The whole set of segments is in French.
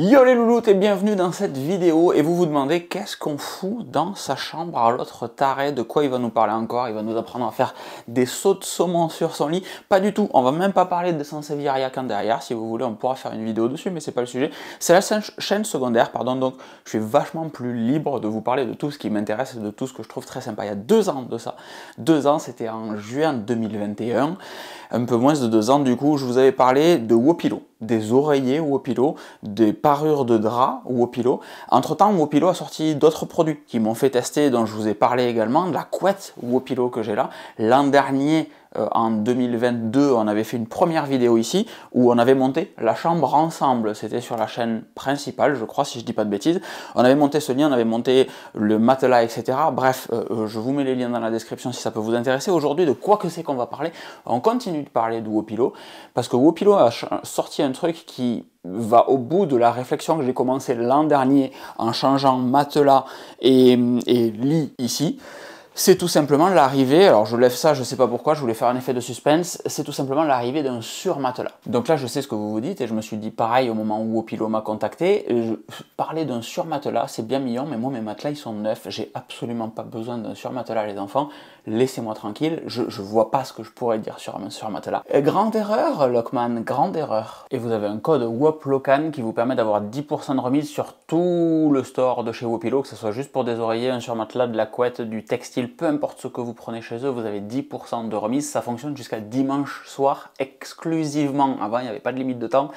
Yo les louloutes et bienvenue dans cette vidéo et vous vous demandez qu'est-ce qu'on fout dans sa chambre à l'autre taré, de quoi il va nous parler encore, il va nous apprendre à faire des sauts de saumon sur son lit, pas du tout, on va même pas parler de Sansevieria quand derrière, si vous voulez on pourra faire une vidéo dessus mais c'est pas le sujet, c'est la chaîne secondaire, pardon, donc je suis vachement plus libre de vous parler de tout ce qui m'intéresse et de tout ce que je trouve très sympa, il y a deux ans de ça, deux ans c'était en juin 2021, un peu moins de deux ans, du coup, je vous avais parlé de Wopilo, des oreillers Wopilo, des parures de drap Wopilo. Entre-temps, Wopilo a sorti d'autres produits qui m'ont fait tester, dont je vous ai parlé également, de la couette Wopilo que j'ai là. L'an dernier, euh, en 2022, on avait fait une première vidéo ici où on avait monté la chambre ensemble. C'était sur la chaîne principale, je crois, si je dis pas de bêtises. On avait monté ce lit, on avait monté le matelas, etc. Bref, euh, euh, je vous mets les liens dans la description si ça peut vous intéresser. Aujourd'hui, de quoi que c'est qu'on va parler, on continue de parler de Wopilo parce que Wopilo a sorti un truc qui va au bout de la réflexion que j'ai commencé l'an dernier en changeant matelas et lit ici c'est tout simplement l'arrivée, alors je lève ça, je sais pas pourquoi, je voulais faire un effet de suspense, c'est tout simplement l'arrivée d'un surmatelas. Donc là, je sais ce que vous vous dites, et je me suis dit pareil au moment où Opilo m'a contacté, euh, je parlais d'un surmatelas, c'est bien mignon, mais moi mes matelas ils sont neufs, j'ai absolument pas besoin d'un surmatelas les enfants, laissez-moi tranquille, je, ne vois pas ce que je pourrais dire sur, un surmatelas. grande erreur, Lockman, grande erreur. Et vous avez un code WOPLOCAN qui vous permet d'avoir 10% de remise sur tout le store de chez Wopilo, que ce soit juste pour des oreillers, un surmatelas, de la couette, du textile, peu importe ce que vous prenez chez eux, vous avez 10% de remise. Ça fonctionne jusqu'à dimanche soir exclusivement. Avant, il n'y avait pas de limite de temps.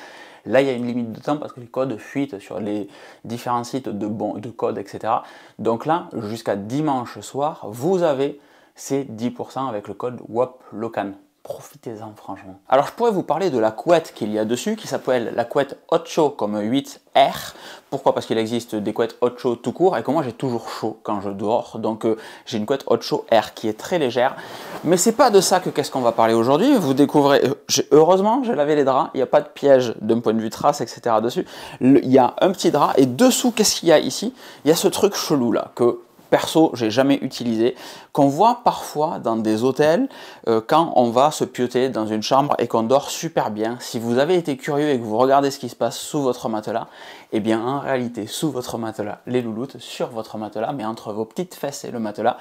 Là, il y a une limite de temps parce que les codes fuitent sur les différents sites de, bon, de codes, etc. Donc là, jusqu'à dimanche soir, vous avez c'est 10% avec le code WAPLOCAN. Profitez-en franchement. Alors je pourrais vous parler de la couette qu'il y a dessus, qui s'appelle la couette Show comme 8R. Pourquoi Parce qu'il existe des couettes Ocho tout court et que moi j'ai toujours chaud quand je dors. Donc euh, j'ai une couette Ocho R qui est très légère. Mais c'est pas de ça que qu'est-ce qu'on va parler aujourd'hui. Vous découvrez, euh, heureusement j'ai lavé les draps, il n'y a pas de piège d'un point de vue trace, etc. dessus. Il y a un petit drap et dessous qu'est-ce qu'il y a ici Il y a ce truc chelou là que perso, j'ai jamais utilisé, qu'on voit parfois dans des hôtels euh, quand on va se pioter dans une chambre et qu'on dort super bien. Si vous avez été curieux et que vous regardez ce qui se passe sous votre matelas, et eh bien en réalité, sous votre matelas, les louloutes, sur votre matelas, mais entre vos petites fesses et le matelas,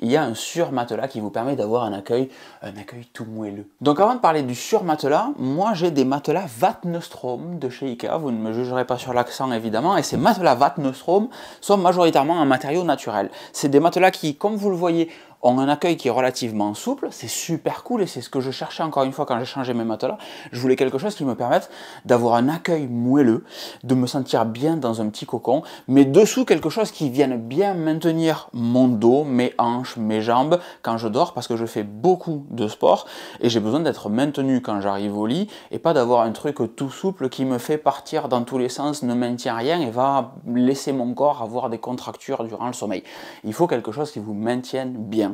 il y a un surmatelas qui vous permet d'avoir un accueil, un accueil tout moelleux. Donc avant de parler du surmatelas, moi j'ai des matelas Vatnestrom de chez Ikea, vous ne me jugerez pas sur l'accent évidemment, et ces matelas Vatnestrom sont majoritairement un matériau naturel. C'est des matelas qui, comme vous le voyez, ont un accueil qui est relativement souple, c'est super cool et c'est ce que je cherchais encore une fois quand j'ai changé mes matelas. Je voulais quelque chose qui me permette d'avoir un accueil moelleux, de me sentir bien dans un petit cocon, mais dessous quelque chose qui vienne bien maintenir mon dos, mes hanches, mes jambes quand je dors parce que je fais beaucoup de sport et j'ai besoin d'être maintenu quand j'arrive au lit et pas d'avoir un truc tout souple qui me fait partir dans tous les sens, ne maintient rien et va laisser mon corps avoir des contractures durant le sommeil. Il faut quelque chose qui vous maintienne bien.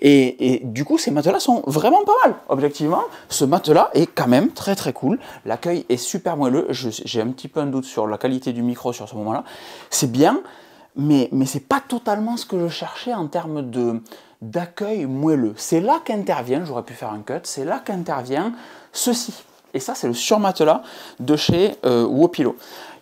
Et, du coup, ces matelas sont vraiment pas mal. Objectivement, ce matelas est quand même très très cool. L'accueil est super moelleux. J'ai un petit peu un doute sur la qualité du micro sur ce moment-là. C'est bien, mais, mais c'est pas totalement ce que je cherchais en termes de d'accueil moelleux. C'est là qu'intervient, j'aurais pu faire un cut, c'est là qu'intervient ceci. Et ça, c'est le surmatelas de chez euh, Wopilo.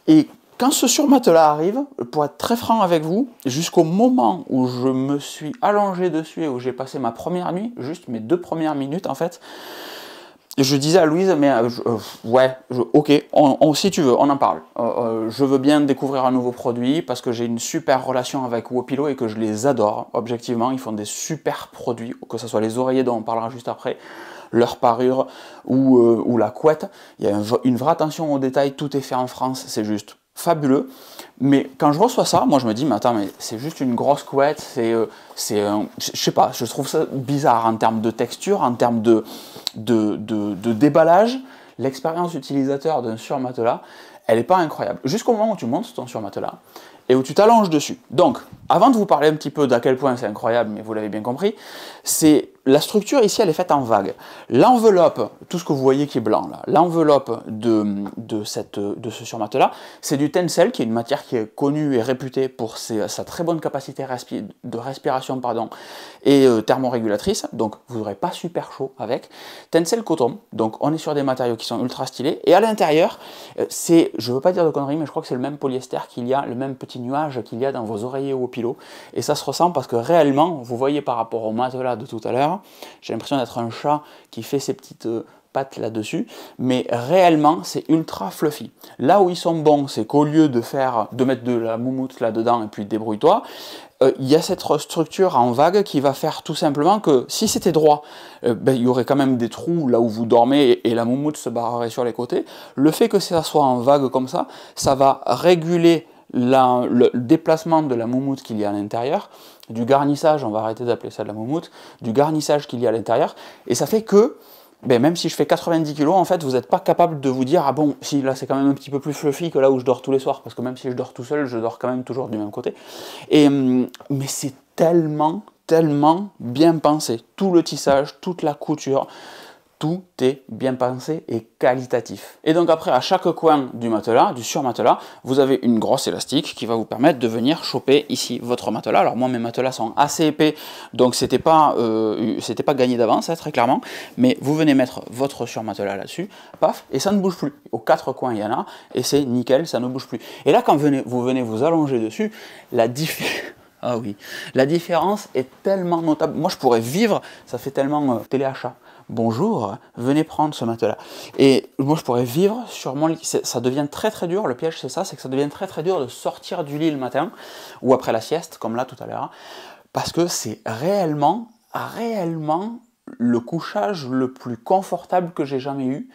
Et quand ce surmatelas arrive, pour être très franc avec vous, jusqu'au moment où je me suis allongé dessus et où j'ai passé ma première nuit, juste mes deux premières minutes en fait, je disais à Louise, mais euh, euh, ouais, ok, si tu veux, on en parle. Euh, je veux bien découvrir un nouveau produit parce que j'ai une super relation avec Wopilo et que je les adore. Objectivement, ils font des super produits, que ce soit les oreillers dont on parlera juste après, leur parure ou, la couette. Il y a une vraie attention aux détails, tout est fait en France, c'est juste fabuleux. Mais quand je reçois ça, moi je me dis, mais attends, mais c'est juste une grosse couette, c'est, euh, c'est, je sais pas, je trouve ça bizarre en termes de texture, en termes de, de, de déballage. L'expérience utilisateur d'un surmatelas, elle n'est pas incroyable. Jusqu'au moment où tu montes ton surmatelas et où tu t'allonges dessus. Donc, avant de vous parler un petit peu d'à quel point c'est incroyable, mais vous l'avez bien compris, c'est la structure ici, elle est faite en vagues. L'enveloppe, tout ce que vous voyez qui est blanc l'enveloppe de, de, cette, de ce surmatelas, là, c'est du tencel qui est une matière qui est connue et réputée pour sa très bonne capacité de respiration pardon, et euh, thermorégulatrice, donc vous n'aurez pas super chaud avec. Tencel coton, donc on est sur des matériaux qui sont ultra stylés, et à l'intérieur, euh, c'est, je ne veux pas dire de conneries, mais je crois que c'est le même polyester qu'il y a, le même petit nuage qu'il y a dans vos oreillers ou au pilot, et ça se ressent parce que réellement, vous voyez par rapport au matelas de tout à l'heure, j'ai l'impression d'être un chat qui fait ses petites euh, pattes là-dessus, mais réellement c'est ultra fluffy. Là où ils sont bons, c'est qu'au lieu de faire, de mettre de la moumoute là-dedans et puis débrouille-toi, euh, il y a cette structure en vague qui va faire tout simplement que si c'était droit, euh, ben, il y aurait quand même des trous là où vous dormez et, la moumoute se barrerait sur les côtés. Le fait que ça soit en vague comme ça, ça va réguler le déplacement de la moumoute qu'il y a à l'intérieur du garnissage, on va arrêter d'appeler ça de la moumoute, du garnissage qu'il y a à l'intérieur, et ça fait que ben même si je fais 90 kg, en fait, vous n'êtes pas capable de vous dire, ah bon, si là c'est quand même un petit peu plus fluffy que là où je dors tous les soirs, parce que même si je dors tout seul, je dors quand même toujours du même côté. Et, hum, mais c'est tellement, tellement bien pensé. Tout le tissage, toute la couture, tout est bien pensé et qualitatif. Et donc après, à chaque coin du matelas, du surmatelas, vous avez une grosse élastique qui va vous permettre de venir choper ici votre matelas. Alors moi, mes matelas sont assez épais, donc c'était pas, euh, c'était pas gagné d'avance, hein, très clairement. Mais vous venez mettre votre surmatelas là-dessus, paf, et ça ne bouge plus. Aux quatre coins, il y en a, et c'est nickel, ça ne bouge plus. Et là, quand vous venez vous allonger dessus, la différence... Ah oui, la différence est tellement notable. Moi, je pourrais vivre, ça fait tellement euh, téléachat bonjour, venez prendre ce matelas. Et moi, je pourrais vivre sur mon lit. Ça devient très très dur. Le piège, c'est ça, c'est que ça devient très très dur de sortir du lit le matin ou après la sieste, comme là tout à l'heure, parce que c'est réellement, réellement le couchage le plus confortable que j'ai jamais eu,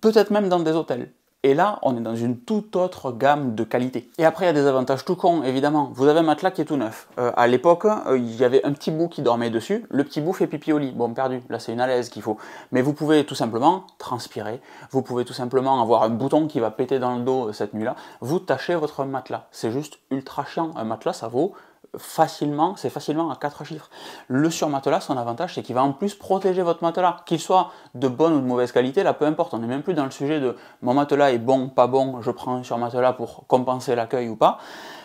peut-être même dans des hôtels. Et là, on est dans une toute autre gamme de qualité. Et après, il y a des avantages tout con, évidemment. Vous avez un matelas qui est tout neuf. Euh, à l'époque, euh, il y avait un petit bout qui dormait dessus. Le petit bout fait pipi au lit. Bon, perdu. Là, c'est une alaise qu'il faut. Mais vous pouvez tout simplement transpirer. Vous pouvez tout simplement avoir un bouton qui va péter dans le dos euh, cette nuit-là. Vous tâchez votre matelas. C'est juste ultra chiant. Un matelas, ça vaut facilement, c'est facilement à quatre chiffres. Le surmatelas, son avantage, c'est qu'il va en plus protéger votre matelas, qu'il soit de bonne ou de mauvaise qualité, là peu importe, on n'est même plus dans le sujet de mon matelas est bon, pas bon, je prends un surmatelas pour compenser l'accueil ou pas.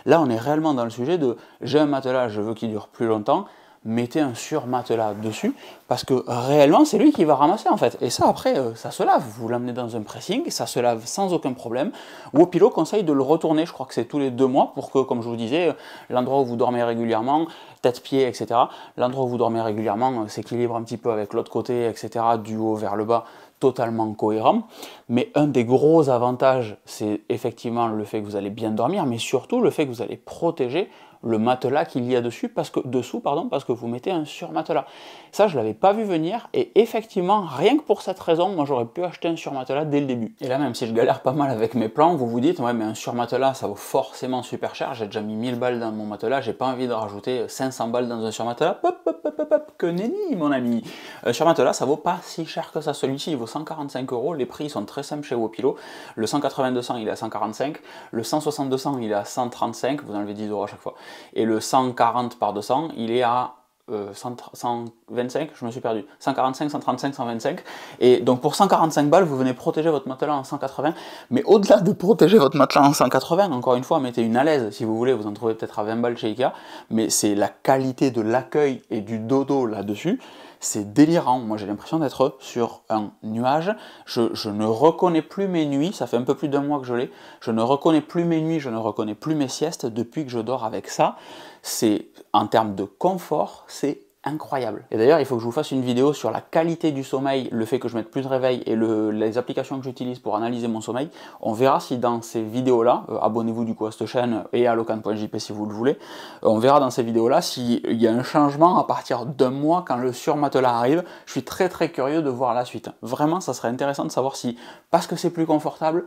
Là, on est réellement dans le sujet de j'ai un matelas, je veux qu'il dure plus longtemps, mettez un surmatelas dessus, parce que réellement, c'est lui qui va ramasser en fait. Et ça, après, euh, ça se lave. Vous l'emmenez dans un pressing, ça se lave sans aucun problème. Wopilo conseille de le retourner, je crois que c'est tous les deux mois, pour que, comme je vous disais, euh, l'endroit où vous dormez régulièrement, tête-pied, etc., l'endroit où vous dormez régulièrement euh, s'équilibre un petit peu avec l'autre côté, etc., du haut vers le bas, totalement cohérent. Mais un des gros avantages, c'est effectivement le fait que vous allez bien dormir, mais surtout le fait que vous allez protéger le matelas qu'il y a dessus parce que, dessous pardon, parce que vous mettez un surmatelas. Ça, je l'avais pas vu venir et effectivement, rien que pour cette raison, moi j'aurais pu acheter un surmatelas dès le début. Et là, même si je galère pas mal avec mes plans, vous vous dites, ouais, mais un surmatelas, ça vaut forcément super cher. J'ai déjà mis 1000 balles dans mon matelas, j'ai pas envie de rajouter 500 balles dans un surmatelas. Pop, pop, pop, pop, que nenni, mon ami. Un surmatelas, ça vaut pas si cher que ça. Celui-ci, il vaut 145 euros. Les prix sont très simples chez Wopilo. Le 180-200, il est à 145. Le 160 il est à 135. Vous enlevez 10 euros à chaque fois. Et le 140 par 200, il est à 125, euh, je me suis perdu, 145, 135, 125. Et donc pour 145 balles, vous venez protéger votre matelas en 180. Mais au-delà de protéger votre matelas en 180, encore une fois, mettez une à l'aise si vous voulez, vous en trouvez peut-être à 20 balles chez Ikea. Mais c'est la qualité de l'accueil et du dodo là-dessus c'est délirant. Moi, j'ai l'impression d'être sur un nuage. Je, ne reconnais plus mes nuits. Ça fait un peu plus d'un mois que je l'ai. Je ne reconnais plus mes nuits, je ne reconnais plus mes siestes depuis que je dors avec ça. C'est, en termes de confort, c'est incroyable. Et d'ailleurs, il faut que je vous fasse une vidéo sur la qualité du sommeil, le fait que je mette plus de réveil et les applications que j'utilise pour analyser mon sommeil. On verra si dans ces vidéos-là, euh, abonnez-vous du coup à cette chaîne et à locan.jp si vous le voulez, euh, on verra dans ces vidéos-là s'il y a un changement à partir d'un mois quand le surmatelas arrive. Je suis très très curieux de voir la suite. Vraiment, ça serait intéressant de savoir si, parce que c'est plus confortable,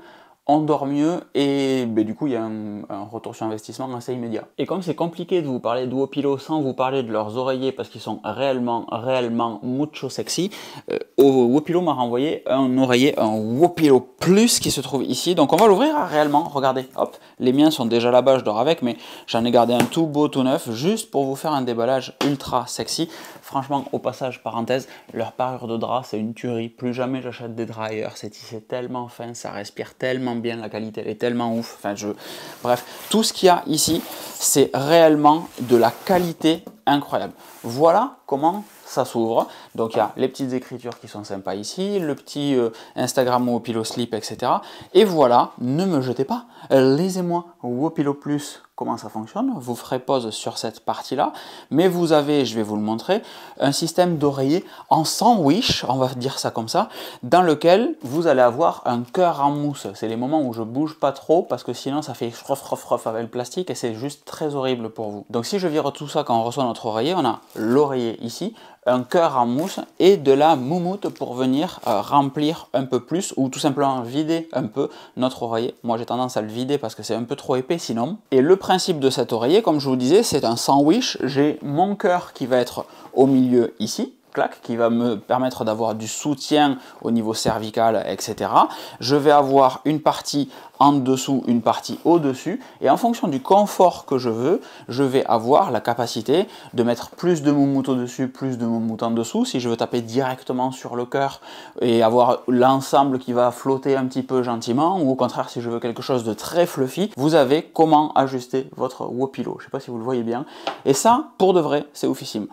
dort mieux et ben, du coup il y a un, retour sur investissement assez immédiat. Et comme c'est compliqué de vous parler de Wopilo sans vous parler de leurs oreillers parce qu'ils sont réellement, réellement mucho sexy, Wopilo euh, m'a renvoyé un oreiller, un Wopilo Plus qui se trouve ici. Donc on va l'ouvrir hein, réellement, regardez, hop, les miens sont déjà là-bas, je dors avec, mais j'en ai gardé un tout beau, tout neuf, juste pour vous faire un déballage ultra sexy. Franchement, au passage, parenthèse, leur parure de drap, c'est une tuerie. Plus jamais j'achète des draps C'est tissé tellement fin, ça respire tellement bien, la qualité, est tellement ouf. Bref, tout ce qu'il y a ici, c'est réellement de la qualité incroyable. Voilà comment ça s'ouvre. Donc il y a les petites écritures qui sont sympas ici, le petit euh, Instagram Instagram Wopilo Sleep, etc. Et voilà, ne me jetez pas. Lisez-moi Wopilo Plus comment ça fonctionne. Vous ferez pause sur cette partie-là, mais vous avez, je vais vous le montrer, un système d'oreiller en sandwich, on va dire ça comme ça, dans lequel vous allez avoir un cœur en mousse. C'est les moments où je bouge pas trop parce que sinon ça fait frof frof frof avec le plastique et c'est juste très horrible pour vous. Donc si je vire tout ça quand on reçoit notre oreiller, on a l'oreiller ici, un cœur en mousse et de la moumoute pour venir euh, remplir un peu plus ou tout simplement vider un peu notre oreiller. Moi j'ai tendance à le vider parce que c'est un peu trop épais sinon. Et le principe de cet oreiller, comme je vous disais, c'est un sandwich. J'ai mon cœur qui va être au milieu ici, qui va me permettre d'avoir du soutien au niveau cervical, etc. Je vais avoir une partie en dessous, une partie au-dessus. Et en fonction du confort que je veux, je vais avoir la capacité de mettre plus de moumout au-dessus, plus de moumout en dessous. Si je veux taper directement sur le cœur et avoir l'ensemble qui va flotter un petit peu gentiment, ou au contraire, si je veux quelque chose de très fluffy, vous avez comment ajuster votre Wopilo. Je ne sais pas si vous le voyez bien. Et ça, pour de vrai, c'est oufissime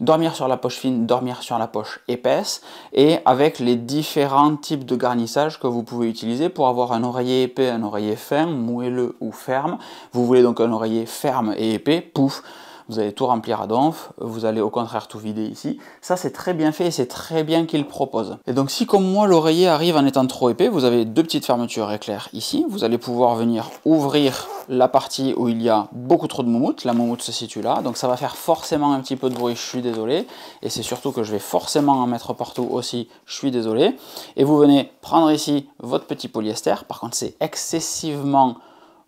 dormir sur la poche fine, dormir sur la poche épaisse, et avec les différents types de garnissage que vous pouvez utiliser pour avoir un oreiller épais, un oreiller fin, moelleux ou ferme. Vous voulez donc un oreiller ferme et épais, pouf vous allez tout remplir à donf, vous allez au contraire tout vider ici. Ça c'est très bien fait et c'est très bien qu'il propose. Et donc si comme moi l'oreiller arrive en étant trop épais, vous avez deux petites fermetures éclair ici, vous allez pouvoir venir ouvrir la partie où il y a beaucoup trop de moumoute. la moumoute se situe là, donc ça va faire forcément un petit peu de bruit, je suis désolé, et c'est surtout que je vais forcément en mettre partout aussi, je suis désolé, et vous venez prendre ici votre petit polyester, par contre c'est excessivement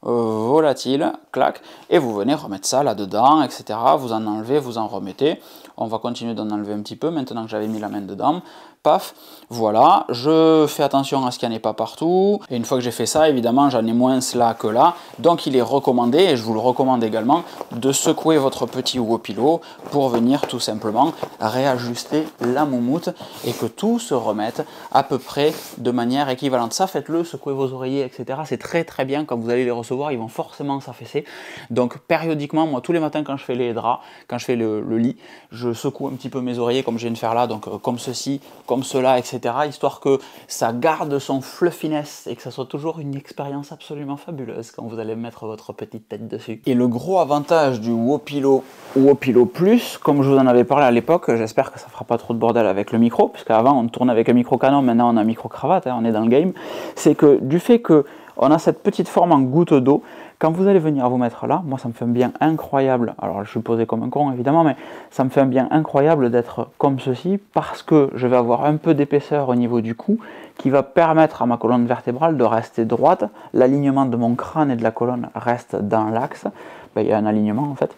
volatile, clac, et vous venez remettre ça là-dedans, etc. Vous en enlevez, vous en remettez. On va continuer d'en enlever un petit peu maintenant que j'avais mis la main dedans. Paf, voilà, je fais attention à ce qu'il n'y en ait pas partout. Et une fois que j'ai fait ça, évidemment, j'en ai moins cela que là. Donc il est recommandé, et je vous le recommande également, de secouer votre petit wopilo pour venir tout simplement réajuster la moumoute et que tout se remette à peu près de manière équivalente. Ça, faites-le, secouez vos oreillers, etc. C'est très très bien quand vous allez les recevoir voir ils vont forcément s'affaisser. Donc périodiquement, moi tous les matins quand je fais les draps, quand je fais le, lit, je secoue un petit peu mes oreillers comme je viens de faire là, donc euh, comme ceci, comme cela, etc. Histoire que ça garde son fluffiness et que ça soit toujours une expérience absolument fabuleuse quand vous allez mettre votre petite tête dessus. Et le gros avantage du Wopilo Wopilo Plus, comme je vous en avais parlé à l'époque, j'espère que ça fera pas trop de bordel avec le micro, puisque avant on tournait avec un micro canon, maintenant on a un micro cravate, hein, on est dans le game, c'est que du fait que on a cette petite forme en goutte d'eau. Quand vous allez venir vous mettre là, moi ça me fait un bien incroyable, alors je suis posé comme un con évidemment, mais ça me fait un bien incroyable d'être comme ceci parce que je vais avoir un peu d'épaisseur au niveau du cou qui va permettre à ma colonne vertébrale de rester droite, l'alignement de mon crâne et de la colonne reste dans l'axe, ben, il y a un alignement en fait.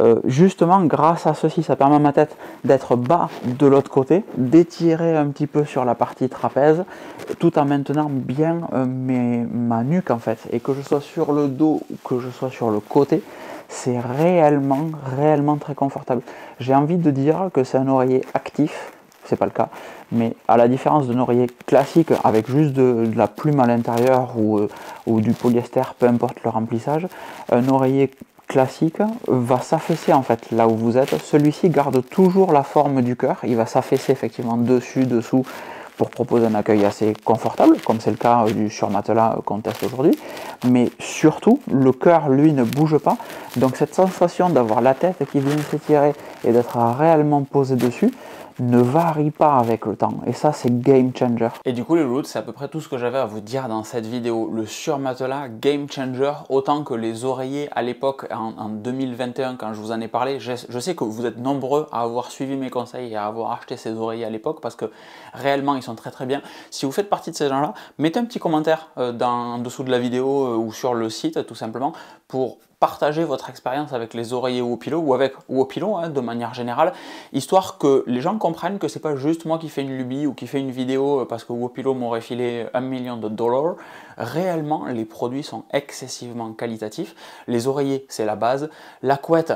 Euh, justement, grâce à ceci, ça permet à ma tête d'être bas de l'autre côté, d'étirer un petit peu sur la partie trapèze, tout en maintenant bien euh, mes, ma nuque en fait. Et que je sois sur le dos ou que je sois sur le côté, c'est réellement, réellement très confortable. J'ai envie de dire que c'est un oreiller actif, c'est pas le cas, mais à la différence d'un oreiller classique avec juste de, la plume à l'intérieur ou, euh, ou, du polyester, peu importe le remplissage, un oreiller classique va s'affaisser en fait là où vous êtes. Celui-ci garde toujours la forme du cœur, il va s'affaisser effectivement dessus, dessous, pour proposer un accueil assez confortable, comme c'est le cas euh, du surmatelas euh, qu'on teste aujourd'hui. Mais surtout, le cœur, lui, ne bouge pas. Donc cette sensation d'avoir la tête qui vient s'étirer et d'être réellement posé dessus, ne varie pas avec le temps. Et ça, c'est game changer. Et du coup, les routes c'est à peu près tout ce que j'avais à vous dire dans cette vidéo. Le surmatelas, game changer, autant que les oreillers à l'époque, en, 2021, quand je vous en ai parlé. Je, sais que vous êtes nombreux à avoir suivi mes conseils et à avoir acheté ces oreillers à l'époque parce que réellement, ils sont très très bien. Si vous faites partie de ces gens-là, mettez un petit commentaire euh, dans, en dessous de la vidéo euh, ou sur le site tout simplement pour partager votre expérience avec les oreillers ou ou avec Wopilo hein, de manière générale, histoire que les gens comprennent que c'est pas juste moi qui fais une lubie ou qui fait une vidéo euh, parce que Wopilo m'aurait filé un million de dollars. Réellement, les produits sont excessivement qualitatifs. Les oreillers, c'est la base. La couette,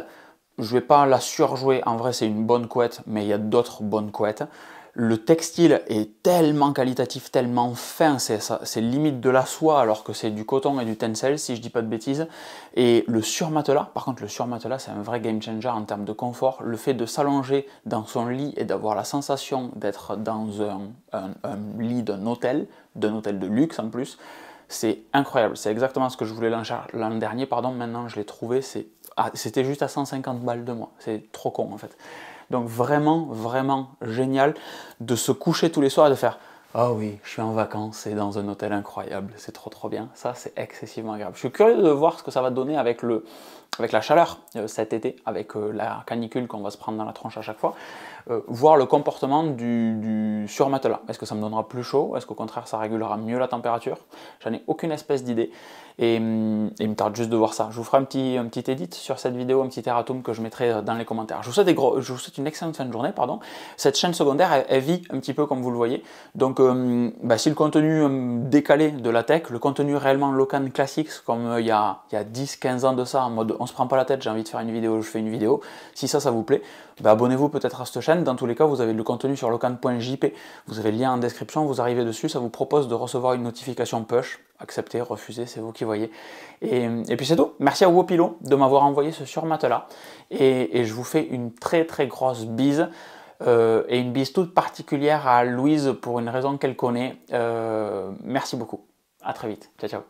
je vais pas la surjouer. En vrai, c'est une bonne couette, mais il y a d'autres bonnes couettes le textile est tellement qualitatif, tellement fin, c'est limite de la soie alors que c'est du coton et du tencel si je dis pas de bêtises. Et le surmatelas, par contre le surmatelas c'est un vrai game changer en termes de confort. Le fait de s'allonger dans son lit et d'avoir la sensation d'être dans un, lit d'un hôtel, d'un hôtel de luxe en plus, c'est incroyable. C'est exactement ce que je voulais l'an dernier, pardon, maintenant je l'ai trouvé, ah, c'était juste à 150 balles de moi. C'est trop con en fait. Donc vraiment, vraiment génial de se coucher tous les soirs et de faire ah oui, je suis en vacances et dans un hôtel incroyable, c'est trop trop bien. Ça, c'est excessivement agréable. Je suis curieux de voir ce que ça va donner avec le, avec la chaleur euh, cet été, avec euh, la canicule qu'on va se prendre dans la tronche à chaque fois, euh, voir le comportement du, du surmatelas. Est-ce que ça me donnera plus chaud Est-ce qu'au contraire ça régulera mieux la température J'en ai aucune espèce d'idée mm, et, il me tarde juste de voir ça. Je vous ferai un petit, un petit edit sur cette vidéo, un petit erratum que je mettrai dans les commentaires. Je vous souhaite, des gros, je vous souhaite une excellente fin de journée. pardon. Cette chaîne secondaire, elle, vit un petit peu comme vous le voyez. Donc mm, bah, si le contenu décalé de la tech, le contenu réellement local classique comme il y a, a 10-15 ans de ça en mode se prend pas la tête, j'ai envie de faire une vidéo, je fais une vidéo. Si ça, ça vous plaît, bah, abonnez-vous peut-être à cette chaîne. Dans tous les cas, vous avez le contenu sur locan.jp. Vous avez le lien en description, vous arrivez dessus, ça vous propose de recevoir une notification push. Accepter, refuser, c'est vous qui voyez. Et, puis c'est tout. Merci à Wopilo de m'avoir envoyé ce surmatelas. là et je vous fais une très très grosse bise. Euh, et une bise toute particulière à Louise pour une raison qu'elle connaît. Euh, merci beaucoup. À très vite. Ciao, ciao.